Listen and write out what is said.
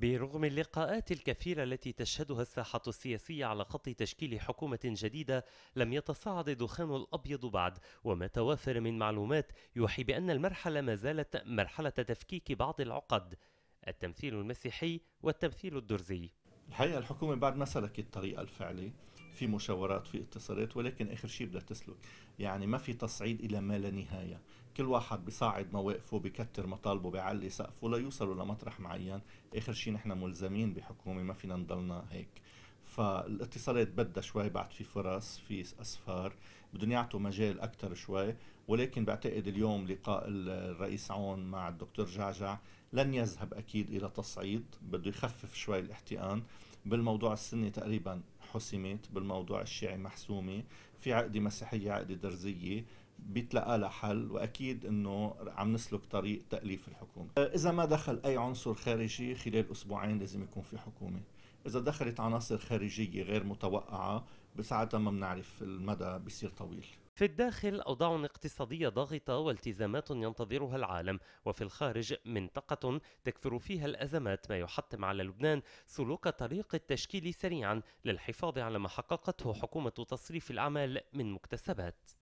برغم اللقاءات الكثيرة التي تشهدها الساحة السياسية على خط تشكيل حكومة جديدة لم يتصاعد الدخان الأبيض بعد وما توافر من معلومات يوحي بأن المرحلة ما زالت مرحلة تفكيك بعض العقد التمثيل المسيحي والتمثيل الدرزي الحقيقه الحكومه بعد ما سلكت الطريقه الفعلي في مشاورات في اتصالات ولكن اخر شيء بدها تسلك يعني ما في تصعيد الى ما لا نهايه كل واحد بصعد مواقفه بكتر مطالبه بيعلي سقفه ليوصلوا لمطرح معين اخر شيء نحن ملزمين بحكومه ما فينا نضلنا هيك فالاتصالات بدها شوي بعد في فرص في اسفار بدهم يعطوا مجال اكثر شوي ولكن بعتقد اليوم لقاء الرئيس عون مع الدكتور جعجع لن يذهب اكيد الى تصعيد بده يخفف شوي الاحتقان بالموضوع السني تقريبا حسمت بالموضوع الشيعي محسومه في عقده مسيحيه عقده درزيه بيتلقى لها حل واكيد انه عم نسلك طريق تاليف الحكومه اذا ما دخل اي عنصر خارجي خلال اسبوعين لازم يكون في حكومه اذا دخلت عناصر خارجيه غير متوقعه بساعتها ما بنعرف المدى بيصير طويل في الداخل أوضاع اقتصادية ضاغطة والتزامات ينتظرها العالم وفي الخارج منطقة تكثر فيها الأزمات ما يحتم على لبنان سلوك طريق التشكيل سريعا للحفاظ على ما حققته حكومة تصريف الأعمال من مكتسبات